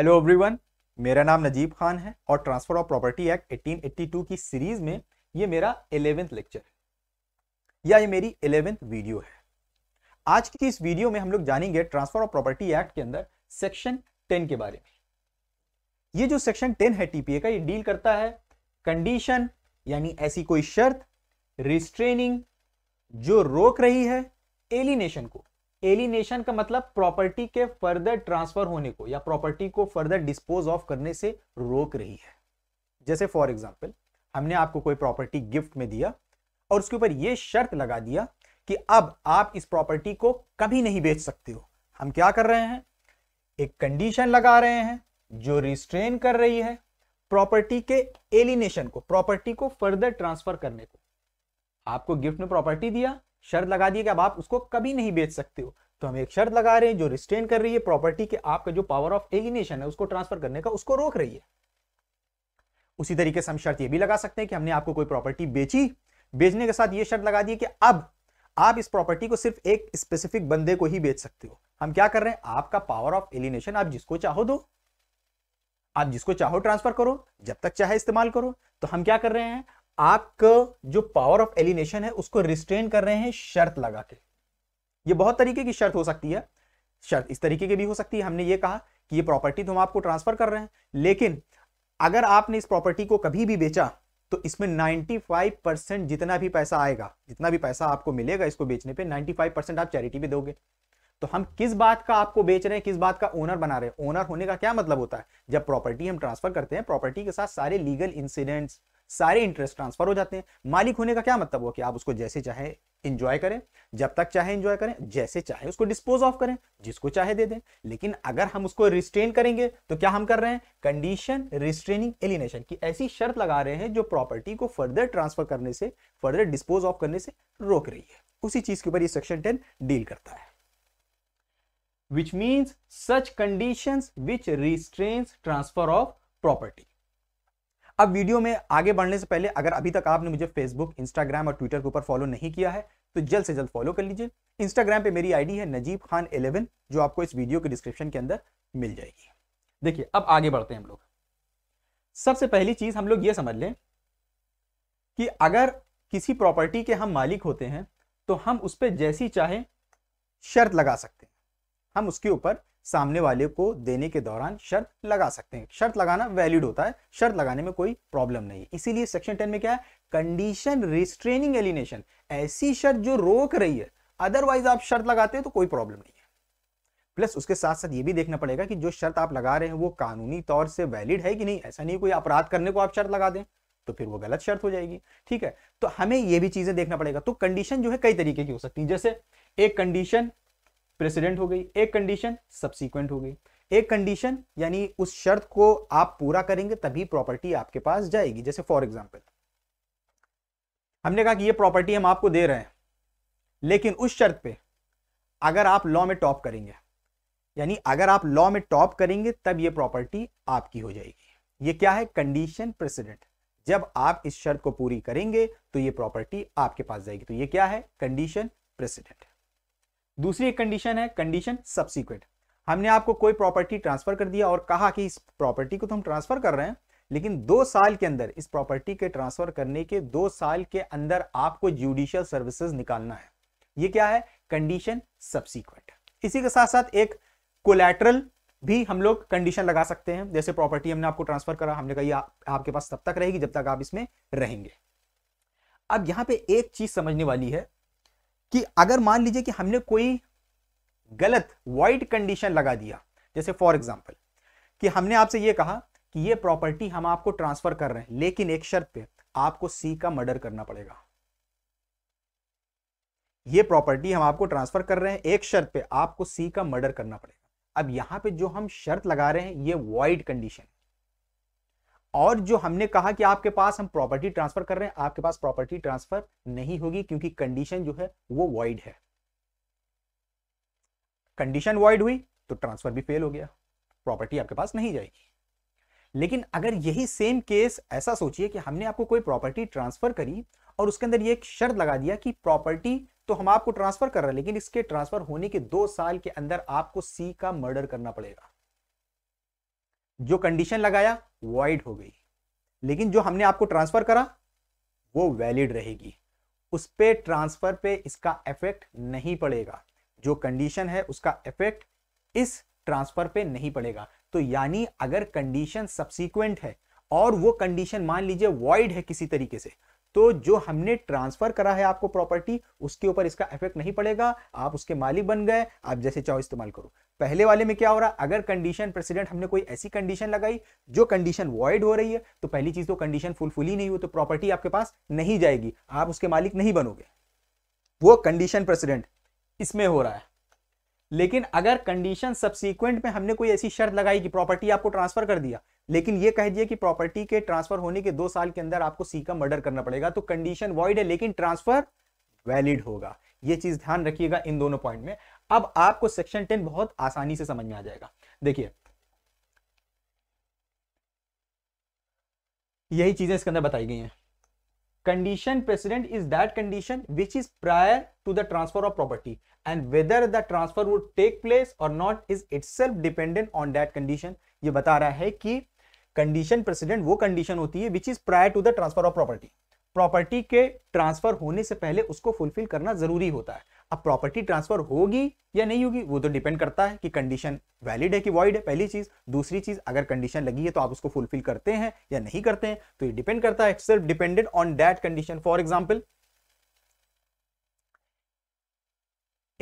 Hello everyone मेरा नाम नजीब खान है और ट्रांसफर ऑफ प्रॉपर्टी एक्ट 1882 की सीरीज में ये मेरा एलेवेंथ लेक्चर है या ये मेरी एलेवेंथ वीडियो है आज की इस वीडियो में हम लोग जानेंगे ट्रांसफर ऑफ प्रॉपर्टी एक्ट के अंदर सेक्शन 10 के बारे में ये जो सेक्शन 10 है टीपीए का ये डील करता है कंडीशन यानी ऐसी कोई शर्त रिस्ट्रेनिंग जो रोक रही है एलिनेशन को एलिनेशन का मतलब प्रॉपर्टी के फर्दर ट्रांसफर होने को या प्रॉपर्टी को फर्दर डिस्पोज ऑफ करने से रोक रही है जैसे फॉर एग्जाम्पल हमने आपको कोई प्रॉपर्टी गिफ्ट में दिया और उसके ऊपर यह शर्त लगा दिया कि अब आप इस प्रॉपर्टी को कभी नहीं बेच सकते हो हम क्या कर रहे हैं एक कंडीशन लगा रहे हैं जो रिस्ट्रेन कर रही है प्रॉपर्टी के एलिनेशन को प्रॉपर्टी को फर्दर ट्रांसफर करने को आपको गिफ्ट में प्रॉपर्टी दिया शर्त लगा दी कि अब आप उसको कभी नहीं बेच सकते हो तो हम एक शर्त लगा रहे हैं जो रिस्ट्रेन कर रही है प्रॉपर्टी के आपका जो पावर ऑफ एलिनेशन है उसको ट्रांसफर करने का उसको रोक रही है उसी तरीके से हम शर्त ये भी लगा सकते हैं कि हमने आपको कोई प्रॉपर्टी बेची बेचने के साथ ये शर्त लगा दी कि अब आप इस प्रॉपर्टी को सिर्फ एक स्पेसिफिक बंदे को ही बेच सकते हो हम क्या कर रहे हैं आपका पावर ऑफ एलिनेशन आप जिसको चाहो दो आप जिसको चाहो ट्रांसफर करो जब तक चाहे इस्तेमाल करो तो हम क्या कर रहे हैं आपका जो पावर ऑफ एलिनेशन है उसको रिस्ट्रेन कर रहे हैं शर्त लगा के ये बहुत तरीके की शर्त हो सकती है शर्त इस तरीके की भी हो सकती है हमने ये कहा कि ये प्रॉपर्टी तो हम आपको ट्रांसफर कर रहे हैं लेकिन अगर आपने इस प्रॉपर्टी को कभी भी बेचा तो इसमें 95 परसेंट जितना भी पैसा आएगा जितना भी पैसा आपको मिलेगा इसको बेचने पे 95 परसेंट आप चैरिटी में दोगे तो हम किस बात का आपको बेच रहे हैं किस बात का ओनर बना रहे हैं ओनर होने का क्या मतलब होता है जब प्रॉपर्टी हम ट्रांसफर करते हैं प्रॉपर्टी के साथ सारे लीगल इंसिडेंट्स सारे इंटरेस्ट ट्रांसफर हो जाते हैं मालिक होने का क्या मतलब हुआ कि आप उसको जैसे चाहे इंजॉय करें जब तक चाहे इंजॉय करें जैसे चाहे उसको डिस्पोज ऑफ करें जिसको चाहे दे दें लेकिन अगर हम उसको रिस्ट्रेन करेंगे तो क्या हम कर रहे हैं कंडीशन रिस्ट्रेनिंग एलिनेशन की ऐसी शर्त लगा रहे हैं जो प्रॉपर्टी को फर्दर ट्रांसफर करने से फर्दर डिस्पोज ऑफ करने से रोक रही है उसी चीज के ऊपर ये सेक्शन टेन डील करता है which means such conditions which restrains transfer of property अब वीडियो में आगे बढ़ने से पहले अगर अभी तक आपने मुझे फेसबुक इंस्टाग्राम और ट्विटर के ऊपर फॉलो नहीं किया है तो जल्द से जल्द फॉलो कर लीजिए इंस्टाग्राम पे मेरी आईडी है नजीब खान एलेवन जो आपको इस वीडियो के डिस्क्रिप्शन के अंदर मिल जाएगी देखिए अब आगे बढ़ते हैं हम लोग सबसे पहली चीज हम लोग ये समझ लें कि अगर किसी प्रॉपर्टी के हम मालिक होते हैं तो हम उस पर जैसी चाहे शर्त लगा सकते हैं हम उसके ऊपर सामने वाले को देने के दौरान शर्त लगा सकते हैं शर्त लगाना वैलिड होता है शर्त लगाने में कोई प्रॉब्लम नहीं इसीलिए सेक्शन टेन में क्या है कंडीशन रिस्ट्रेनिंग एलिनेशन ऐसी शर्त जो रोक रही है अदरवाइज आप शर्त लगाते हैं तो कोई प्रॉब्लम नहीं है प्लस उसके साथ साथ ये भी देखना पड़ेगा कि जो शर्त आप लगा रहे हैं वो कानूनी तौर से वैलिड है कि नहीं ऐसा नहीं कोई अपराध करने को आप शर्त लगा दें तो फिर वो गलत शर्त हो जाएगी ठीक है तो हमें ये भी चीजें देखना पड़ेगा तो कंडीशन जो है कई तरीके की हो सकती है जैसे एक कंडीशन प्रेसिडेंट हो गई एक कंडीशन सब्सिक्वेंट हो गई एक कंडीशन यानी उस शर्त को आप पूरा करेंगे तभी प्रॉपर्टी आपके पास जाएगी जैसे फॉर एग्जाम्पल हमने कहा कि ये प्रॉपर्टी हम आपको दे रहे हैं लेकिन उस शर्त पे अगर आप लॉ में टॉप करेंगे यानी अगर आप लॉ में टॉप करेंगे तब ये प्रॉपर्टी आपकी हो जाएगी ये क्या है कंडीशन प्रेसिडेंट जब आप इस शर्त को पूरी करेंगे तो ये प्रॉपर्टी आपके पास जाएगी तो ये क्या है कंडीशन प्रेसिडेंट दूसरी कंडीशन है कंडीशन सब्सिक्वेंट हमने आपको कोई प्रॉपर्टी ट्रांसफर कर दिया और कहा कि इस प्रॉपर्टी को तो हम ट्रांसफर कर रहे हैं लेकिन दो साल के अंदर इस प्रॉपर्टी के ट्रांसफर करने के दो साल के अंदर आपको जुडिशियल सर्विसेज निकालना है ये क्या है कंडीशन सब्सिक्वेंट इसी के साथ साथ एक कोलेट्रल भी हम लोग कंडीशन लगा सकते हैं जैसे प्रॉपर्टी हमने आपको ट्रांसफर करा हमने कहा आप, आपके पास तब तक रहेगी जब तक आप इसमें रहेंगे अब यहां पे एक चीज समझने वाली है कि अगर मान लीजिए कि हमने कोई गलत वाइट कंडीशन लगा दिया जैसे फॉर एग्जाम्पल कि हमने आपसे ये कहा कि ये प्रॉपर्टी हम आपको ट्रांसफर कर रहे हैं लेकिन एक शर्त पे आपको सी का मर्डर करना पड़ेगा ये प्रॉपर्टी हम आपको ट्रांसफर कर रहे हैं एक शर्त पे आपको सी का मर्डर करना पड़ेगा अब यहां पे जो हम शर्त लगा रहे हैं ये वाइट कंडीशन है और जो हमने कहा कि आपके पास हम प्रॉपर्टी ट्रांसफर कर रहे हैं आपके पास प्रॉपर्टी ट्रांसफर नहीं होगी क्योंकि कंडीशन जो है वो वॉइड है कंडीशन वॉइड हुई तो ट्रांसफर भी फेल हो गया प्रॉपर्टी आपके पास नहीं जाएगी लेकिन अगर यही सेम केस ऐसा सोचिए कि हमने आपको कोई प्रॉपर्टी ट्रांसफर करी और उसके अंदर ये एक शर्त लगा दिया कि प्रॉपर्टी तो हम आपको ट्रांसफर कर रहे हैं लेकिन इसके ट्रांसफर होने के दो साल के अंदर आपको सी का मर्डर करना पड़ेगा जो कंडीशन लगाया वॉइड हो गई लेकिन जो हमने आपको ट्रांसफर करा वो वैलिड रहेगी उस पर ट्रांसफर पे इसका इफेक्ट नहीं पड़ेगा जो कंडीशन है उसका इफेक्ट इस ट्रांसफर पे नहीं पड़ेगा तो यानी अगर कंडीशन सब्सिक्वेंट है और वो कंडीशन मान लीजिए वॉइड है किसी तरीके से तो जो हमने ट्रांसफर करा है आपको प्रॉपर्टी उसके ऊपर इसका इफेक्ट नहीं पड़ेगा आप उसके मालिक बन गए आप जैसे चाहो इस्तेमाल करो पहले वाले में क्या हो रहा है अगर कंडीशन प्रेसिडेंट हमने कोई ऐसी कंडीशन लगाई जो कंडीशन वॉइड हो रही है तो पहली चीज तो कंडीशन फुलफुली नहीं हो तो प्रॉपर्टी आपके पास नहीं जाएगी आप उसके मालिक नहीं बनोगे वो कंडीशन प्रेसिडेंट इसमें हो रहा है लेकिन अगर कंडीशन सब्सिक्वेंट में हमने कोई ऐसी शर्त लगाई कि प्रॉपर्टी आपको ट्रांसफर कर दिया लेकिन ये कह दिया कि प्रॉपर्टी के ट्रांसफर होने के दो साल के अंदर आपको सी का मर्डर करना पड़ेगा तो कंडीशन वॉइड है लेकिन ट्रांसफर वैलिड होगा ये चीज ध्यान रखिएगा इन दोनों पॉइंट में अब आपको सेक्शन टेन बहुत आसानी से समझ में आ जाएगा देखिए यही चीजें इसके अंदर बताई गई हैं condition precedent is that condition which is prior to the transfer of property and whether the transfer would take place or not is itself dependent on that condition ये बता रहा है कि condition precedent वो condition होती है which is prior to the transfer of property property के transfer होने से पहले उसको फुलफिल करना जरूरी होता है अब प्रॉपर्टी ट्रांसफर होगी या नहीं होगी वो तो डिपेंड करता है कि कंडीशन वैलिड है कि वॉइड है पहली चीज दूसरी चीज अगर कंडीशन लगी है तो आप उसको फुलफिल करते हैं या नहीं करते हैं तो ये डिपेंड करता है सिर्फ depended on that condition for example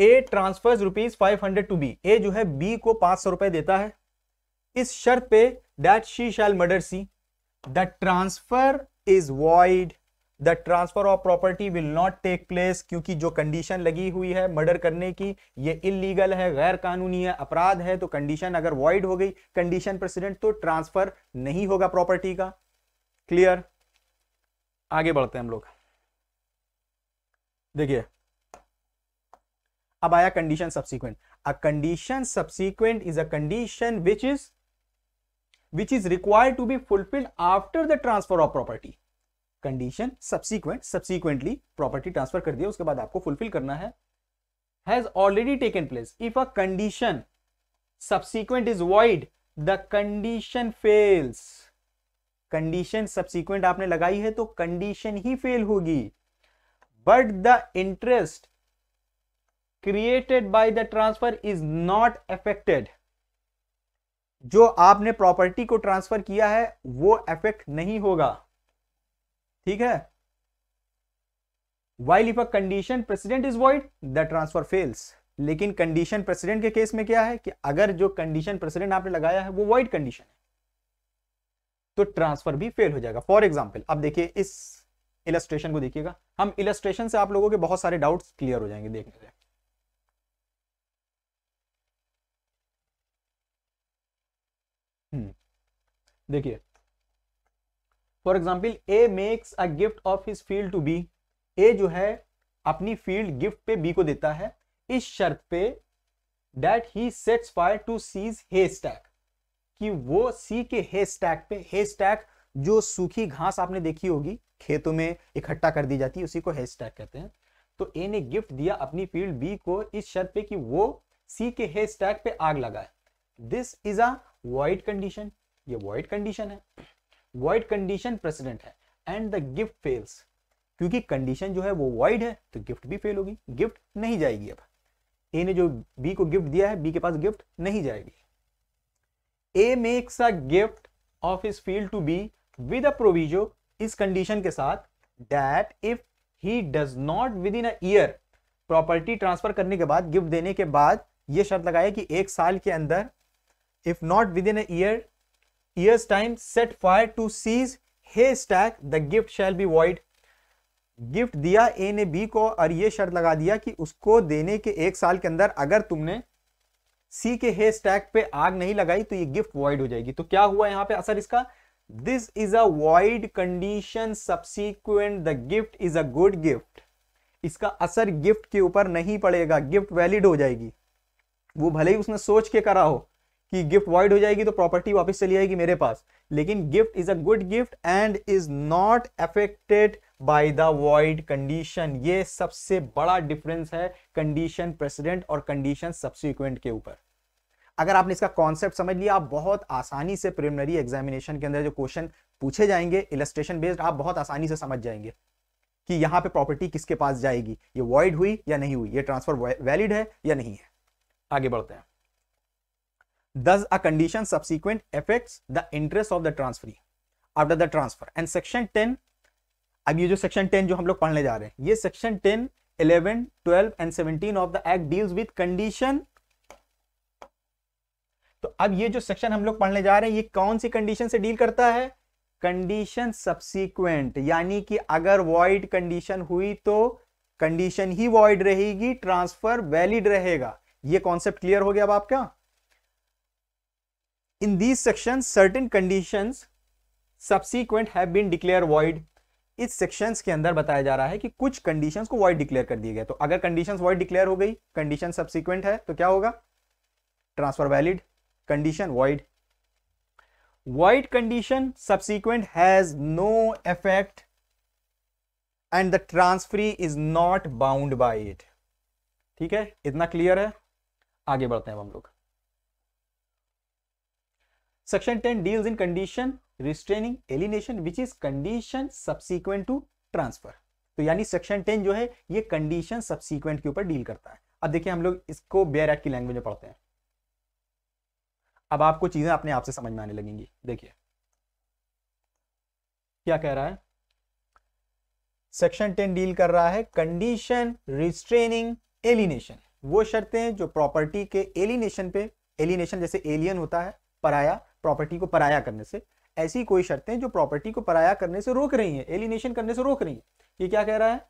A transfer rupees five hundred to B A जो है बी को पांच सौ रुपए देता है इस शर्त पे that she shall murder C the transfer is void the transfer of property will not take place क्योंकि जो कंडीशन लगी हुई है मर्डर करने की ये इलीगल है गैर कानूनी है अपराध है तो कंडीशन अगर वॉइड हो गई कंडीशन प्रेसिडेंट तो ट्रांसफर नहीं होगा प्रॉपर्टी का क्लियर आगे बढ़ते हैं हम लोग देखिए अब आया condition subsequent a condition subsequent is a condition which is which is required to be fulfilled after the transfer of property condition subsequent subsequently property transfer कर दिया उसके बाद आपको फुलफिल करना है has already taken place if a condition subsequent is void the condition fails condition subsequent आपने लगाई है तो कंडीशन ही फेल होगी but the interest created by the transfer is not affected जो आपने प्रॉपर्टी को ट्रांसफर किया है वो अफेक्ट नहीं होगा ठीक है while if a condition precedent is void the transfer fails लेकिन कंडीशन प्रेसिडेंट के केस में क्या है कि अगर जो कंडीशन प्रेसिडेंट आपने लगाया है वो वॉइड कंडीशन है तो ट्रांसफर भी फेल हो जाएगा फॉर एग्जाम्पल अब देखिए इस इलेस्ट्रेशन को देखिएगा हम इलेस्ट्रेशन से आप लोगों के बहुत सारे डाउट क्लियर हो जाएंगे देखने के हम्म, देखिए for example A makes a gift of his field to B A जो है अपनी फील्ड गिफ्ट पे बी को देता है इस शर्त पे that he sets fire to C's hay stack कि वो सी के हे स्टैक पे हे स्टैक जो सूखी घास आपने देखी होगी खेतों में इकट्ठा कर दी जाती है उसी को हे स्टैक कहते हैं तो ए ने गिफ्ट दिया अपनी फील्ड बी को इस शर्त पे कि वो सी के हे स्टैक पे आग लगाए this is a void condition ये वॉइड कंडीशन है वाइड कंडीशन प्रेसिडेंट है एंड द गिफ्ट फेल्स क्योंकि कंडीशन जो है वो वाइड है तो गिफ्ट भी फेल होगी गिफ्ट नहीं जाएगी अब ए ने जो बी को गिफ्ट दिया है बी के पास गिफ्ट नहीं जाएगी A makes a gift of his field to B with a proviso इस कंडीशन के साथ that if he does not within a year property transfer करने के बाद गिफ्ट देने के बाद ये शर्त लगाए कि एक साल के अंदर if not within a year years time set fire to seize haystack the gift shall be void gift diya a ne b ko aur ye shart laga diya ki usko dene ke 1 saal ke andar agar tumne c ke hay stack पे आग नहीं लगाई तो ये gift void हो जाएगी तो क्या हुआ यहाँ पे असर इसका this is a void condition subsequent the gift is a good gift इसका असर गिफ्ट के ऊपर नहीं पड़ेगा गिफ्ट वैलिड हो जाएगी वो भले ही उसने सोच के करा हो कि गिफ्ट वॉइड हो जाएगी तो प्रॉपर्टी वापस चली जाएगी मेरे पास लेकिन gift is a good gift and is not affected by the void condition ये सबसे बड़ा डिफरेंस है कंडीशन प्रेसिडेंट और कंडीशन सब्सिक्वेंट के ऊपर अगर आपने इसका कॉन्सेप्ट समझ लिया आप बहुत आसानी से प्रिलिमिनरी एग्जामिनेशन के अंदर जो क्वेश्चन पूछे जाएंगे इलस्ट्रेशन बेस्ड आप बहुत आसानी से समझ जाएंगे कि यहां पे प्रॉपर्टी किसके पास जाएगी ये वॉइड हुई या नहीं हुई ये ट्रांसफर वैलिड है या नहीं है आगे बढ़ते हैं does a condition subsequent affects the interest of the transferee after the transfer. And section 10, ab ye jo section 10 jo hum log padhne ja rahe hain ye section 10, 11, 12 and 17 of the act deals with condition to ab ye jo section hum log padhne ja rahe hain ye kaun si condition se deal karta hai condition subsequent यानी कि अगर void condition हुई तो condition ही void रहेगी transfer valid रहेगा ये concept clear हो गया अब आपका in these sections certain conditions subsequent have इस सेक्शंस के अंदर बताया जा रहा है कि कुछ कंडीशंस को वॉइड डिक्लेयर कर दिए गए तो अगर कंडीशंस वॉइड डिक्लेयर हो गई कंडीशन सब्सिक्वेंट है तो क्या होगा transfer valid condition void void condition subsequent has no effect and the transferee is not bound by it ठीक है इतना क्लियर है आगे बढ़ते हैं हम लोग section ten deals in condition restraining alienation which is condition subsequent to transfer तो यानी सेक्शन टेन जो है ये कंडीशन सब्सिक्वेंट के ऊपर डील करता है अब देखिए हम लोग इसको बेयर एक्ट की लैंग्वेज में पढ़ते हैं अब आपको चीजें अपने आप से समझ में आने लगेंगी देखिए क्या कह रहा है सेक्शन टेन डील कर रहा है कंडीशन रिस्ट्रेनिंग एलिनेशन वो शर्तें जो प्रॉपर्टी के एलिनेशन पे एलिनेशन जैसे एलियन होता है पराया प्रॉपर्टी को पराया करने से ऐसी कोई शर्तें जो प्रॉपर्टी को पराया करने से रोक रही हैं एलिनेशन करने से रोक रही हैं ये क्या कह रहा है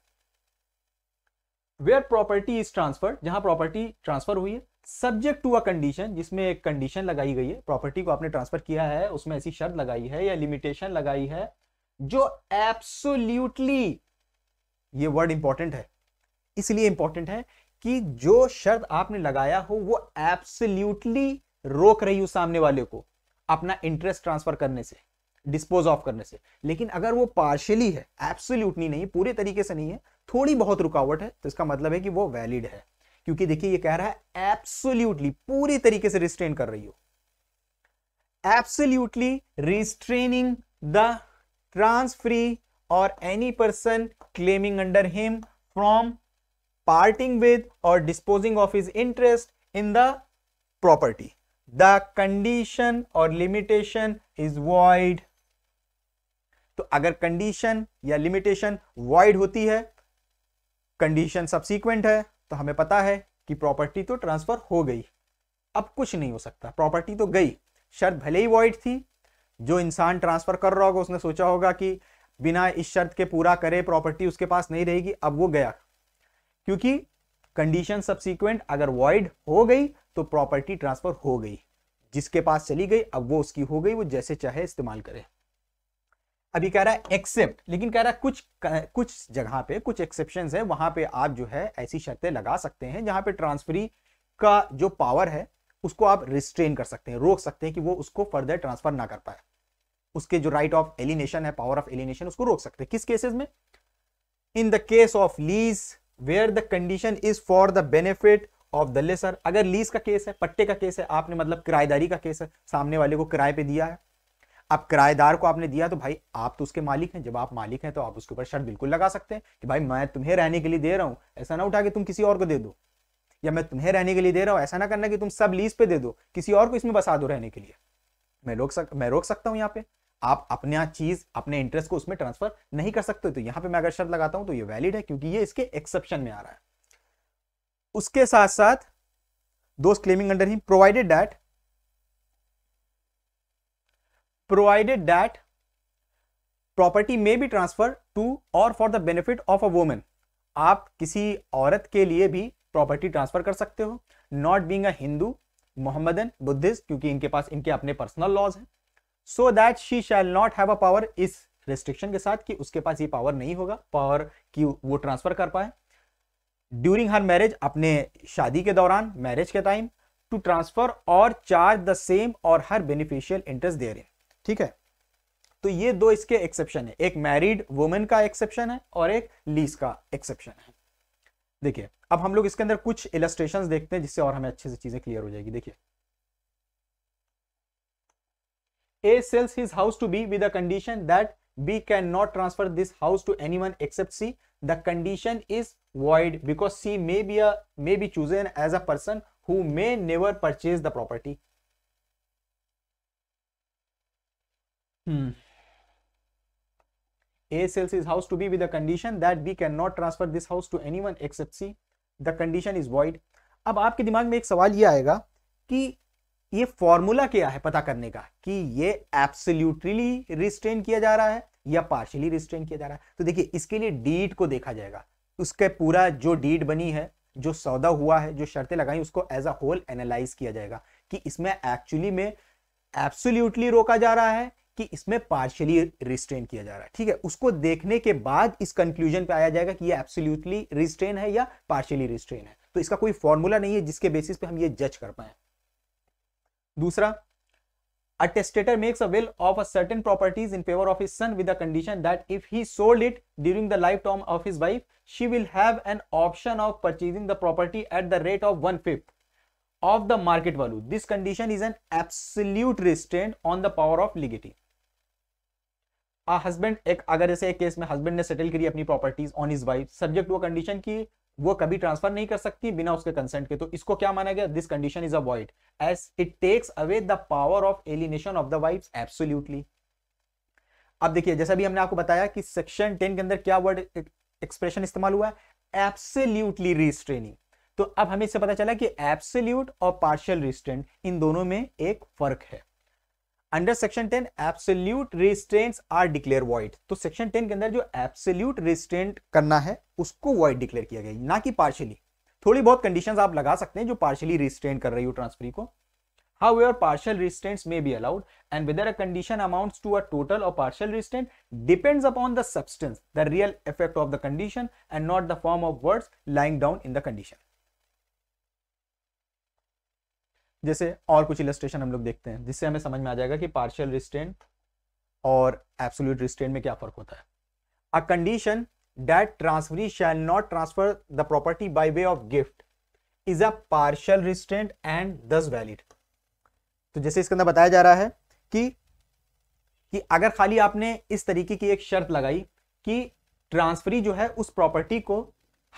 वेयर प्रॉपर्टी इज ट्रांसफर जहां प्रॉपर्टी ट्रांसफर हुई है सब्जेक्ट टू अ कंडीशन जिसमें एक कंडीशन लगाई गई है प्रॉपर्टी को आपने ट्रांसफर किया है उसमें ऐसी शर्त लगाई है या लिमिटेशन लगाई है जो एब्सोल्यूटली ये वर्ड इंपॉर्टेंट है इसलिए इंपॉर्टेंट है कि जो शर्त आपने लगाया हो वो एब्सोल्यूटली रोक रही हो सामने वाले को अपना इंटरेस्ट ट्रांसफर करने से डिस्पोज ऑफ करने से लेकिन अगर वो पार्शियली है एब्सोल्यूटली नहीं पूरे तरीके से नहीं है थोड़ी बहुत रुकावट है तो इसका मतलब है कि वो वैलिड है क्योंकि देखिए ये कह रहा है एब्सोल्यूटली पूरी तरीके से रिस्ट्रेन कर रही हो restraining the the transferee or any person claiming under him from parting with or disposing of his interest in the property the condition or limitation is void तो अगर कंडीशन या लिमिटेशन वॉइड होती है condition subsequent है तो हमें पता है कि प्रॉपर्टी तो ट्रांसफर हो गई अब कुछ नहीं हो सकता प्रॉपर्टी तो गई शर्त भले ही वॉइड थी जो इंसान ट्रांसफर कर रहा होगा उसने सोचा होगा कि बिना इस शर्त के पूरा करे प्रॉपर्टी उसके पास नहीं रहेगी अब वो गया क्योंकि कंडीशन सबसीक्वेंट अगर वॉइड हो गई तो प्रॉपर्टी ट्रांसफर हो गई जिसके पास चली गई अब वो उसकी हो गई वो जैसे चाहे इस्तेमाल करे अभी कह रहा है एक्सेप्ट लेकिन कह रहा है कुछ कुछ जगह पे कुछ एक्सेप्शन है वहां पे आप जो है ऐसी शर्तें लगा सकते हैं जहां पे ट्रांसफरी का जो पावर है उसको आप रिस्ट्रेन कर सकते हैं रोक सकते हैं कि वो उसको फर्दर ट्रांसफर ना कर पाए उसके जो राइट ऑफ एलिनेशन है पावर ऑफ एलिनेशन उसको रोक सकते हैं किस केसेस में in the case of lease where the condition is for the benefit of the lessor अगर लीज का केस है पट्टे का केस है आपने मतलब किराएदारी का केस है सामने वाले को किराए पे दिया है अब किराएदार को आपने दिया तो भाई आप तो उसके मालिक हैं जब आप मालिक हैं तो आप उसके ऊपर शर्त बिल्कुल लगा सकते हैं कि भाई मैं तुम्हें रहने के लिए दे रहा हूँ ऐसा ना उठा कि तुम किसी और को दे दो या मैं तुम्हें रहने के लिए दे रहा हूँ ऐसा ना करना कि तुम सब लीज पे दे दो किसी और को इसमें बसा दो रहने के लिए मैं रोक सक मैं रोक सकता हूँ यहाँ पे आप अपना चीज अपने इंटरेस्ट को उसमें ट्रांसफर नहीं कर सकते तो यहाँ पे मैं अगर शर्त लगाता हूँ तो ये वैलिड है क्योंकि ये इसके एक्सेप्शन में आ रहा है उसके साथ साथ दोस्त claiming under he provided that provided that property में भी transfer to or for the benefit of a women आप किसी औरत के लिए भी प्रॉपर्टी ट्रांसफर कर सकते हो not being a Hindu Mohammedan Buddhist क्योंकि इनके पास इनके अपने पर्सनल लॉज हैं so that she shall not have a power इस रिस्ट्रिक्शन के साथ कि उसके पास ये पावर नहीं होगा पावर कि वो ट्रांसफर कर पाए ड्यूरिंग हर मैरिज अपने शादी के दौरान मैरिज के time to transfer or charge the same or her beneficial interest दे रहे ठीक है तो ये दो इसके एक्सेप्शन है एक मैरिड वुमेन का एक्सेप्शन है और एक लीज का एक्सेप्शन है देखिए अब हम लोग इसके अंदर कुछ इलेस्ट्रेशन देखते हैं जिससे और हमें अच्छे से चीजें क्लियर हो जाएगी देखिए A sells his house to B with that B can not transfer this house to any one except C the condition is void because she may be a may be chosen as a person who may never purchase the property hmm a sells his house to B with the condition that B cannot transfer this house to anyone except C. The condition is void. अब आपके दिमाग में एक सवाल ये आएगा कि ये फॉर्मूला क्या है पता करने का कि ये एब्सोल्युटली रिस्ट्रेन किया जा रहा है या पार्शियली रिस्ट्रेन किया जा रहा है तो देखिए इसके लिए डीट को देखा जाएगा उसके पूरा जो डीड बनी है जो सौदा हुआ है जो शर्तें लगाई उसको एज अ होल एनालाइज किया जाएगा कि इसमें एक्चुअली में एब्सोल्यूटली रोका जा रहा है कि इसमें पार्शियली रिस्ट्रेन किया जा रहा है ठीक है उसको देखने के बाद इस कंक्लूजन पे आया जाएगा कि ये एब्सोल्यूटली रिस्ट्रेन है या पार्शियली रिस्ट्रेन है तो इसका कोई फॉर्मूला नहीं है जिसके बेसिस पे हम ये जज कर पाए दूसरा a testator makes a will of a certain properties in favor of his son with the condition that if he sold it during the lifetime of his wife she will have an option of purchasing the property at the rate of one fifth of the market value this condition is an absolute restraint on the power of legatee a husband एक अगर जैसे एक case में husband ने settle करी अपनी properties on his wife subject to a condition की वो कभी ट्रांसफर नहीं कर सकती बिना उसके कंसेंट के तो इसको क्या माना गया this condition is avoid as it takes away the power of alienation of the wife absolutely अब देखिए जैसा भी हमने आपको बताया कि सेक्शन टेन के अंदर क्या वर्ड एक्सप्रेशन e-, इस्तेमाल हुआ है एब्सोल्यूटली रिस्ट्रेनिंग तो अब हमें इससे पता चला कि एब्सोल्यूट और पार्शियल रिस्ट्रेंट इन दोनों में एक फर्क है under section ten absolute restraints are declare void तो सेक्शन टेन के अंदर जो एब्सोल्यूट रिस्ट्रेंट करना है उसको वॉइड डिक्लेयर किया गया ना कि पार्शियली थोड़ी बहुत कंडीशन आप लगा सकते हैं जो पार्शियली रिस्ट्रेंट कर रही हो ट्रांसफरी को however partial restraints may be allowed and whether a condition amount to a total or partial restraint depends upon the substance the real effect of the condition and not the form of words lying down in the condition जैसे और कुछ illustration हम लोग देखते हैं जिससे हमें समझ में आ जाएगा कि पार्शियल रिस्टेंट और एब्सोल्यूट रिस्टेंट में क्या फर्क होता है a condition that transferee shall not transfer the property by way of gift is a partial restraint and thus valid तो जैसे इसके अंदर बताया जा रहा है कि कि अगर खाली आपने इस तरीके की एक शर्त लगाई कि ट्रांसफरी जो है उस प्रॉपर्टी को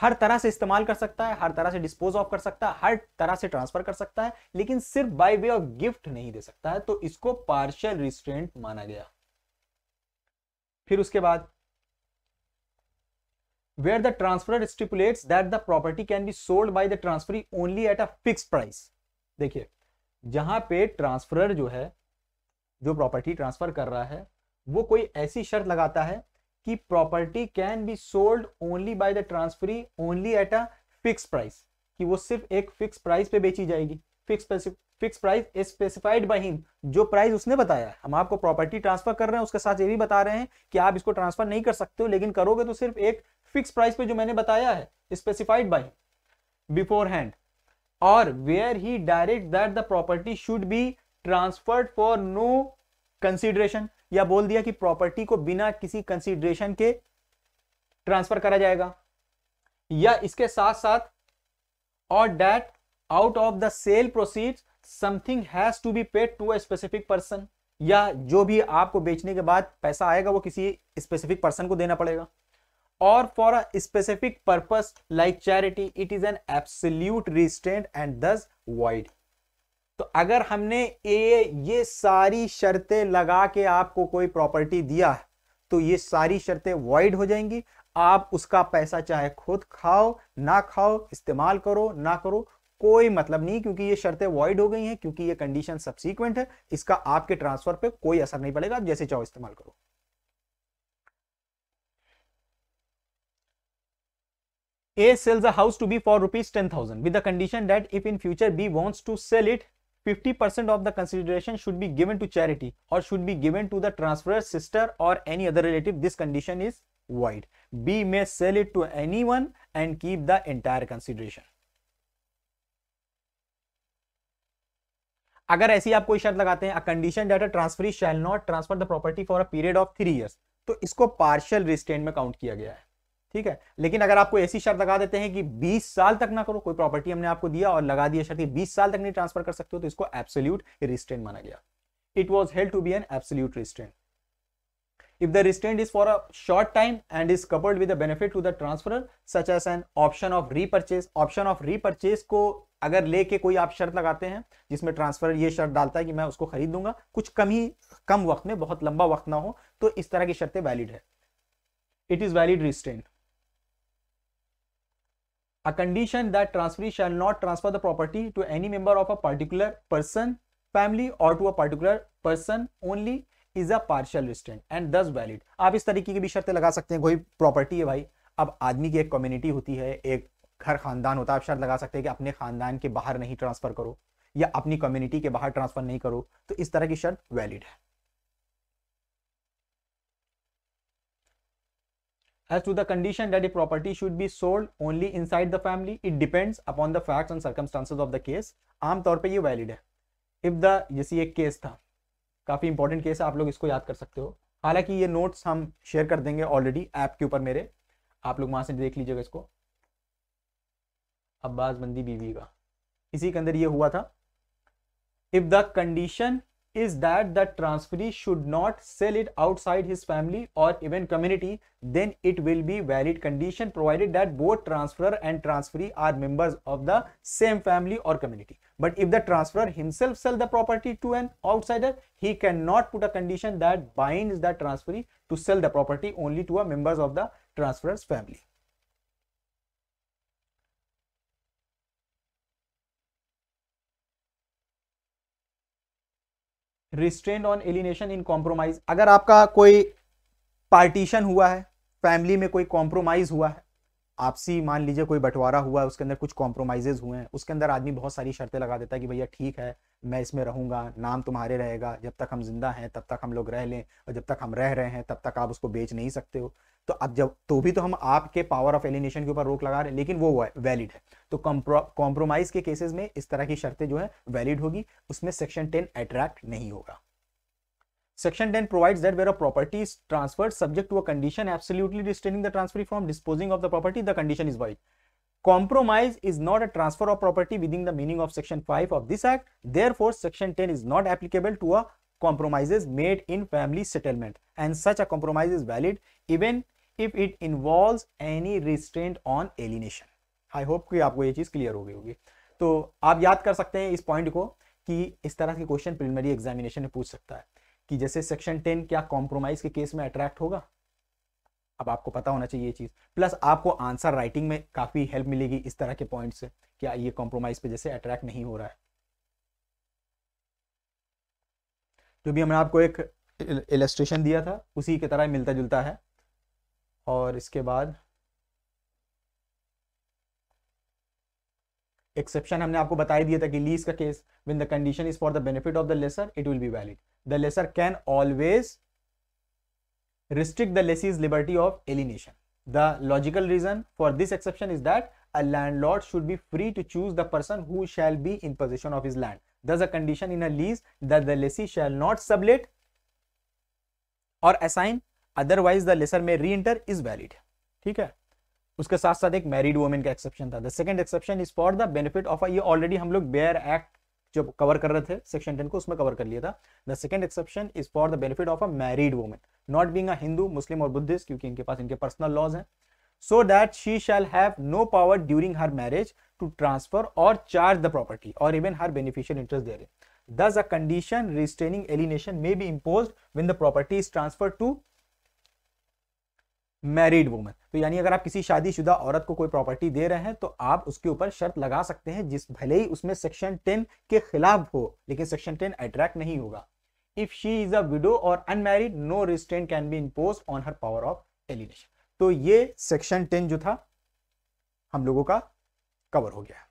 हर तरह से इस्तेमाल कर सकता है हर तरह से डिस्पोज ऑफ कर सकता है हर तरह से ट्रांसफर कर सकता है लेकिन सिर्फ बाय वे ऑफ गिफ्ट नहीं दे सकता है तो इसको पार्शियल रिस्ट्रेंट माना गया फिर उसके बाद where the transfer stipulate that the property can be sold by the transfer only at a fix price देखिए जहां पे ट्रांसफर जो है जो प्रॉपर्टी ट्रांसफर कर रहा है वो कोई ऐसी शर्त लगाता है कि property can be sold only by the transferee only at a fix price कि वो सिर्फ एक फिक्स प्राइस पे बेची जाएगी fix fix price specified by him जो प्राइस उसने बताया हम आपको प्रॉपर्टी ट्रांसफर कर रहे हैं उसके साथ ये भी बता रहे हैं कि आप इसको ट्रांसफर नहीं कर सकते हो लेकिन करोगे तो सिर्फ एक फिक्स प्राइस पे जो मैंने बताया है specified by beforehand or where he direct that the property should be transferred for no consideration या बोल दिया कि प्रॉपर्टी को बिना किसी कंसिडरेशन के ट्रांसफर करा जाएगा या इसके साथ साथ और that out of the sale proceed something has to be paid to a specific person या जो भी आपको बेचने के बाद पैसा आएगा वो किसी स्पेसिफिक पर्सन को देना पड़ेगा or for a specific purpose like charity it is an absolute restraint and thus void तो अगर हमने ए ये सारी शर्तें लगा के आपको कोई प्रॉपर्टी दिया है तो ये सारी शर्तें वॉइड हो जाएंगी आप उसका पैसा चाहे खुद खाओ ना खाओ इस्तेमाल करो ना करो कोई मतलब नहीं क्योंकि ये शर्तें वॉइड हो गई हैं क्योंकि ये कंडीशन सब्सिक्वेंट है इसका आपके ट्रांसफर पे कोई असर नहीं पड़ेगा आप जैसे चाहो इस्तेमाल करो A sells a house to B for rupees 10,000 with the condition that if in future B wants to sell fifty percent of the consideration should be given to charity or should be given to the transfer sister or any other relative this condition is void B may sell it to any one and keep the entire consideration अगर ऐसी आप कोई शर्त लगाते हैं a condition that transferee shall not transfer the property for a period of three years तो इसको partial रिस्टेंट में काउंट किया गया है ठीक है लेकिन अगर आपको ऐसी शर्त लगा देते हैं कि 20 साल तक ना करो कोई प्रॉपर्टी हमने आपको दिया और लगा दिया शर्त कि 20 साल तक नहीं ट्रांसफर कर सकते हो तो इसको एब्सोल्यूट रिस्ट्रेंट माना गया it was held to be an absolute restraint if the restraint is for a short time and is coupled with a benefit to the transferor such as an option of repurchase option of repurchase को अगर लेके कोई आप शर्त लगाते हैं जिसमें transfer ये शर्त डालता है कि मैं उसको खरीद दूंगा कुछ कम ही कम वक्त में बहुत लंबा वक्त ना हो तो इस तरह की शर्तें वैलिड है it is valid restraint a condition that transferee shall not transfer the property to any member of a particular person family or to a particular person only is a partial restraint and thus valid आप इस तरीके की भी शर्तें लगा सकते हैं कोई प्रॉपर्टी है भाई अब आदमी की एक कम्युनिटी होती है एक घर खानदान होता है आप शर्त लगा सकते हैं कि अपने खानदान के बाहर नहीं ट्रांसफर करो या अपनी कम्युनिटी के बाहर ट्रांसफर नहीं करो तो इस तरह की शर्त वैलिड है as to the condition that a property should be sold only inside the family it depends upon the facts and circumstances of the case आम तौर पे ये वैलिड है इफ द जैसे एक केस था काफ़ी इंपॉर्टेंट केस है आप लोग इसको याद कर सकते हो हालांकि ये नोट्स हम शेयर कर देंगे ऑलरेडी ऐप के ऊपर मेरे आप लोग वहाँ से देख लीजिएगा इसको अब्बास बंदी बीवी का इसी के अंदर ये हुआ था if the condition is that the transferee should not sell it outside his family or even community, then it will be valid condition provided that both transferor and transferee are members of the same family or community. But if the transferor himself sell the property to an outsider, he cannot put a condition that binds the transferee to sell the property only to a members of the transferor's family. Restrained on alienation in compromise अगर आपका कोई partition हुआ है family में कोई compromise हुआ है आपसी मान लीजिए कोई बंटवारा हुआ है उसके अंदर कुछ कॉम्प्रोमाइजेज हुए हैं उसके अंदर आदमी बहुत सारी शर्तें लगा देता है कि भैया ठीक है मैं इसमें रहूंगा नाम तुम्हारे रहेगा जब तक हम जिंदा हैं तब तक हम लोग रह लें और जब तक हम रह रहे हैं तब तक आप उसको बेच नहीं सकते हो तो अब जब तो भी तो हम आपके पावर ऑफ एलिनेशन के ऊपर रोक लगा रहे हैं लेकिन वो वैलिड है तो कॉम्प्रोमाइज के केसेस में इस तरह की शर्तें जो है वैलिड होगी उसमें सेक्शन टेन अट्रैक्ट नहीं होगा section ten provides that where a property transfer subject to a condition absolutely restraining the transfer from disposing of the property the condition is void compromise is not a transfer of property within the meaning of section five of this act there section ten is not applicable to a compromises made in family settlement and such a compromise is valid even if it involves any restraint on alienation. I hope ki aapko ye cheez clear ho gayi hogi to aap yaad kar sakte hain is point ko ki is tarah ke question preliminary examination mein पूछ sakta hai ki jaise section 10 kya compromise ke case mein attract hoga अब आपको पता होना चाहिए ये चीज़ plus आपको answer writing में काफ़ी हेल्प मिलेगी इस तरह के पॉइंट से क्या ये कॉम्प्रोमाइज पे जैसे अट्रैक्ट नहीं हो रहा है जो भी हमने आपको एक इलेस्ट्रेशन दिया था उसी की तरह मिलता जुलता है और इसके बाद एक्सेप्शन हमने आपको बताई दिया था कि लीज का case when the condition is for the benefit of the lessor it will be valid the lessor can always restrict the lessee's liberty of alienation the logical reason for this exception is that a landlord should be free to choose the person who shall be in position of his land thus a condition in a lease that the lessee shall not sublet or assign otherwise the lesser may re-enter is valid ठीक है उसके साथ साथ एक married women का exception था the second exception is for the benefit of ये already हम लोग बेयर एक्ट जो कवर कर रहे थे सेक्शन टेन को उसमें कवर कर लिया था the second exception is for the benefit of a married women not being a Hindu Muslim or Buddhist क्योंकि इनके पास इनके पर्सनल लॉज हैं so that she shall have no power during her marriage to transfer or charge the property or even her beneficial interest therein. Thus, a condition restraining alienation may be imposed when the property is transferred to married woman तो यानी अगर आप किसी शादीशुदा औरत को कोई property दे रहे हैं तो आप उसके ऊपर शर्त लगा सकते हैं जिस भले ही उसमें सेक्शन 10 के खिलाफ हो लेकिन सेक्शन 10 अट्रैक्ट नहीं होगा if she is a widow or unmarried no restraint can be impose on her power of alienation तो ये सेक्शन टेन जो था हम लोगों का कवर हो गया